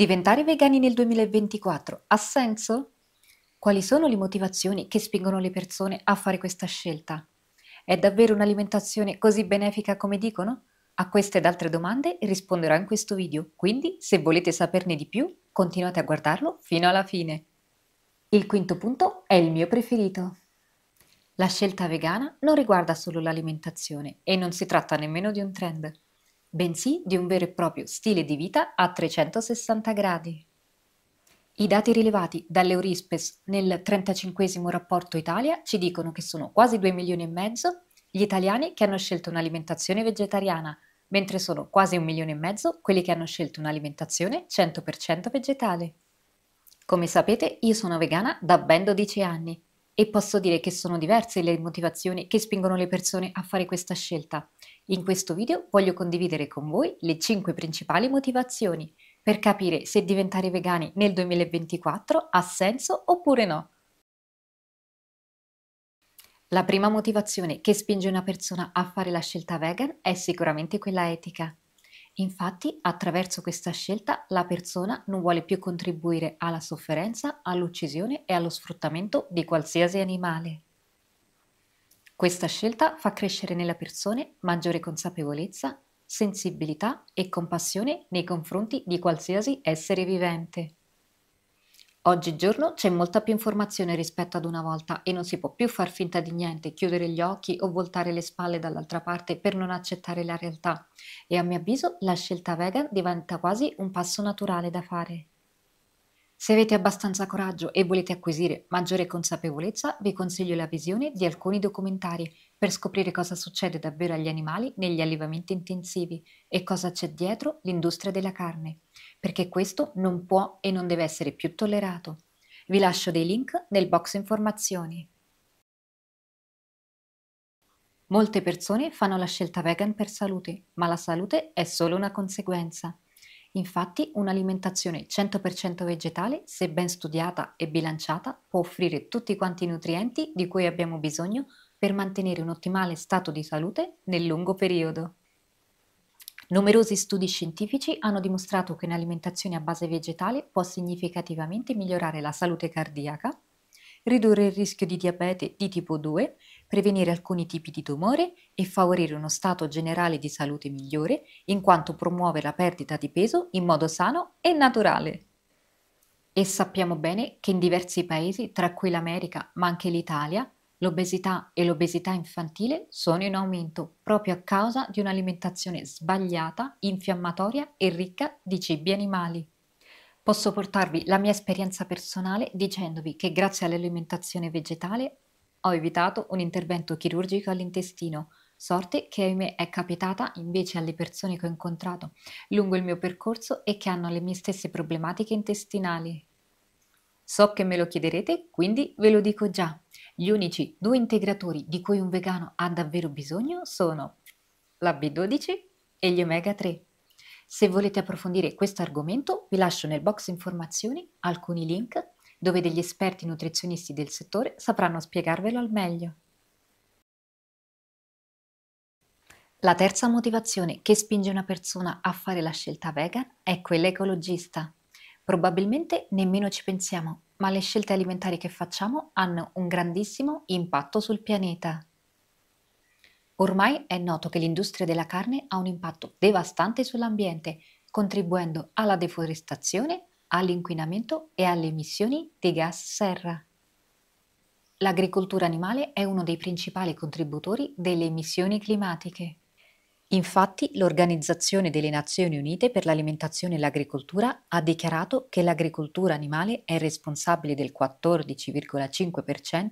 Diventare vegani nel 2024 ha senso? Quali sono le motivazioni che spingono le persone a fare questa scelta? È davvero un'alimentazione così benefica come dicono? A queste ed altre domande risponderò in questo video, quindi se volete saperne di più continuate a guardarlo fino alla fine. Il quinto punto è il mio preferito. La scelta vegana non riguarda solo l'alimentazione e non si tratta nemmeno di un trend bensì di un vero e proprio stile di vita a 360 gradi. I dati rilevati dall'Eurispes nel 35 rapporto Italia ci dicono che sono quasi 2 milioni e mezzo gli italiani che hanno scelto un'alimentazione vegetariana, mentre sono quasi un milione e mezzo quelli che hanno scelto un'alimentazione 100% vegetale. Come sapete, io sono vegana da ben 12 anni e posso dire che sono diverse le motivazioni che spingono le persone a fare questa scelta. In questo video voglio condividere con voi le 5 principali motivazioni per capire se diventare vegani nel 2024 ha senso oppure no. La prima motivazione che spinge una persona a fare la scelta vegan è sicuramente quella etica. Infatti, attraverso questa scelta la persona non vuole più contribuire alla sofferenza, all'uccisione e allo sfruttamento di qualsiasi animale. Questa scelta fa crescere nella persona maggiore consapevolezza, sensibilità e compassione nei confronti di qualsiasi essere vivente. Oggigiorno c'è molta più informazione rispetto ad una volta e non si può più far finta di niente, chiudere gli occhi o voltare le spalle dall'altra parte per non accettare la realtà. E a mio avviso la scelta vegan diventa quasi un passo naturale da fare. Se avete abbastanza coraggio e volete acquisire maggiore consapevolezza, vi consiglio la visione di alcuni documentari per scoprire cosa succede davvero agli animali negli allevamenti intensivi e cosa c'è dietro l'industria della carne perché questo non può e non deve essere più tollerato. Vi lascio dei link nel box informazioni. Molte persone fanno la scelta vegan per salute, ma la salute è solo una conseguenza. Infatti un'alimentazione 100% vegetale, se ben studiata e bilanciata, può offrire tutti quanti i nutrienti di cui abbiamo bisogno per mantenere un ottimale stato di salute nel lungo periodo. Numerosi studi scientifici hanno dimostrato che un'alimentazione a base vegetale può significativamente migliorare la salute cardiaca, ridurre il rischio di diabete di tipo 2, prevenire alcuni tipi di tumore e favorire uno stato generale di salute migliore in quanto promuove la perdita di peso in modo sano e naturale. E sappiamo bene che in diversi paesi, tra cui l'America ma anche l'Italia, L'obesità e l'obesità infantile sono in aumento proprio a causa di un'alimentazione sbagliata, infiammatoria e ricca di cibi animali. Posso portarvi la mia esperienza personale dicendovi che grazie all'alimentazione vegetale ho evitato un intervento chirurgico all'intestino, sorte che ahimè è capitata invece alle persone che ho incontrato lungo il mio percorso e che hanno le mie stesse problematiche intestinali. So che me lo chiederete, quindi ve lo dico già. Gli unici due integratori di cui un vegano ha davvero bisogno sono la B12 e gli omega 3. Se volete approfondire questo argomento, vi lascio nel box informazioni alcuni link dove degli esperti nutrizionisti del settore sapranno spiegarvelo al meglio. La terza motivazione che spinge una persona a fare la scelta vegan è quella ecologista. Probabilmente nemmeno ci pensiamo, ma le scelte alimentari che facciamo hanno un grandissimo impatto sul pianeta. Ormai è noto che l'industria della carne ha un impatto devastante sull'ambiente, contribuendo alla deforestazione, all'inquinamento e alle emissioni di gas serra. L'agricoltura animale è uno dei principali contributori delle emissioni climatiche. Infatti, l'Organizzazione delle Nazioni Unite per l'Alimentazione e l'Agricoltura ha dichiarato che l'agricoltura animale è responsabile del 14,5%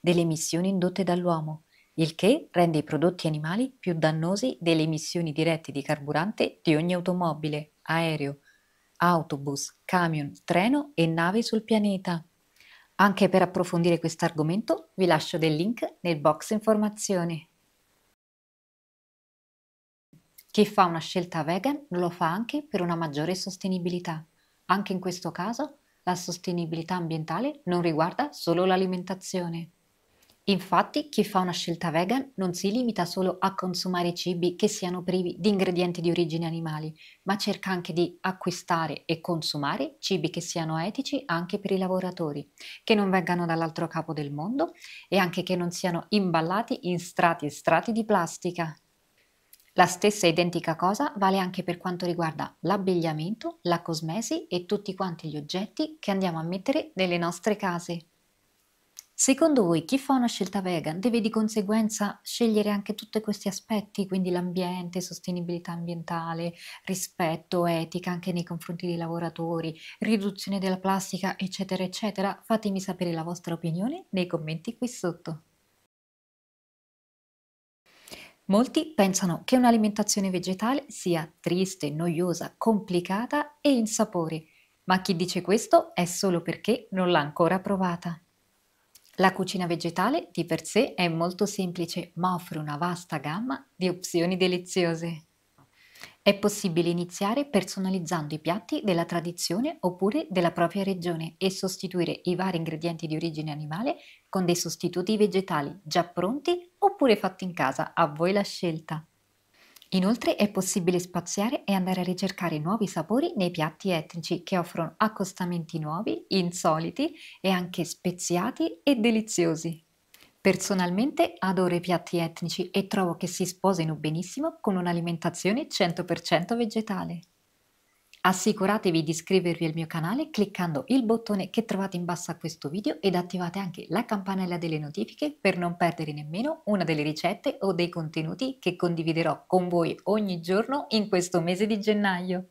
delle emissioni indotte dall'uomo, il che rende i prodotti animali più dannosi delle emissioni dirette di carburante di ogni automobile, aereo, autobus, camion, treno e nave sul pianeta. Anche per approfondire questo argomento vi lascio del link nel box informazione. Chi fa una scelta vegan lo fa anche per una maggiore sostenibilità. Anche in questo caso la sostenibilità ambientale non riguarda solo l'alimentazione. Infatti chi fa una scelta vegan non si limita solo a consumare cibi che siano privi di ingredienti di origine animali, ma cerca anche di acquistare e consumare cibi che siano etici anche per i lavoratori, che non vengano dall'altro capo del mondo e anche che non siano imballati in strati e strati di plastica. La stessa identica cosa vale anche per quanto riguarda l'abbigliamento, la cosmesi e tutti quanti gli oggetti che andiamo a mettere nelle nostre case. Secondo voi chi fa una scelta vegan deve di conseguenza scegliere anche tutti questi aspetti, quindi l'ambiente, sostenibilità ambientale, rispetto, etica anche nei confronti dei lavoratori, riduzione della plastica, eccetera, eccetera? Fatemi sapere la vostra opinione nei commenti qui sotto. Molti pensano che un'alimentazione vegetale sia triste, noiosa, complicata e insapore, ma chi dice questo è solo perché non l'ha ancora provata. La cucina vegetale di per sé è molto semplice, ma offre una vasta gamma di opzioni deliziose. È possibile iniziare personalizzando i piatti della tradizione oppure della propria regione e sostituire i vari ingredienti di origine animale con dei sostituti vegetali già pronti oppure fatti in casa, a voi la scelta. Inoltre è possibile spaziare e andare a ricercare nuovi sapori nei piatti etnici che offrono accostamenti nuovi, insoliti e anche speziati e deliziosi. Personalmente adoro i piatti etnici e trovo che si sposino benissimo con un'alimentazione 100% vegetale. Assicuratevi di iscrivervi al mio canale cliccando il bottone che trovate in basso a questo video ed attivate anche la campanella delle notifiche per non perdere nemmeno una delle ricette o dei contenuti che condividerò con voi ogni giorno in questo mese di gennaio.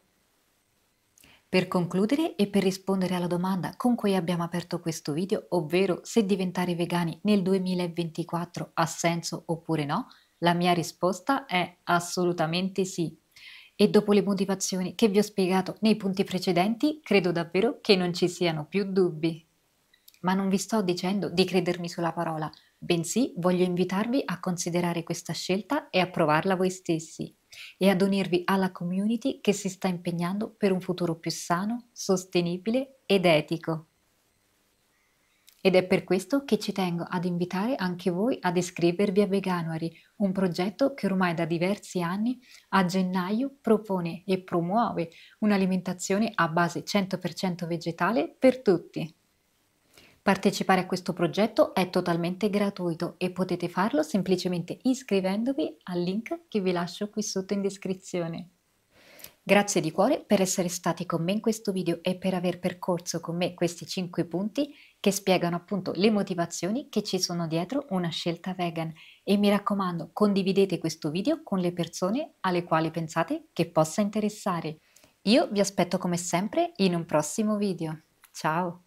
Per concludere e per rispondere alla domanda con cui abbiamo aperto questo video, ovvero se diventare vegani nel 2024 ha senso oppure no, la mia risposta è assolutamente sì. E dopo le motivazioni che vi ho spiegato nei punti precedenti, credo davvero che non ci siano più dubbi. Ma non vi sto dicendo di credermi sulla parola, bensì voglio invitarvi a considerare questa scelta e a provarla voi stessi e ad unirvi alla community che si sta impegnando per un futuro più sano, sostenibile ed etico. Ed è per questo che ci tengo ad invitare anche voi ad iscrivervi a Veganuary, un progetto che ormai da diversi anni a gennaio propone e promuove un'alimentazione a base 100% vegetale per tutti. Partecipare a questo progetto è totalmente gratuito e potete farlo semplicemente iscrivendovi al link che vi lascio qui sotto in descrizione. Grazie di cuore per essere stati con me in questo video e per aver percorso con me questi 5 punti che spiegano appunto le motivazioni che ci sono dietro una scelta vegan e mi raccomando condividete questo video con le persone alle quali pensate che possa interessare. Io vi aspetto come sempre in un prossimo video. Ciao!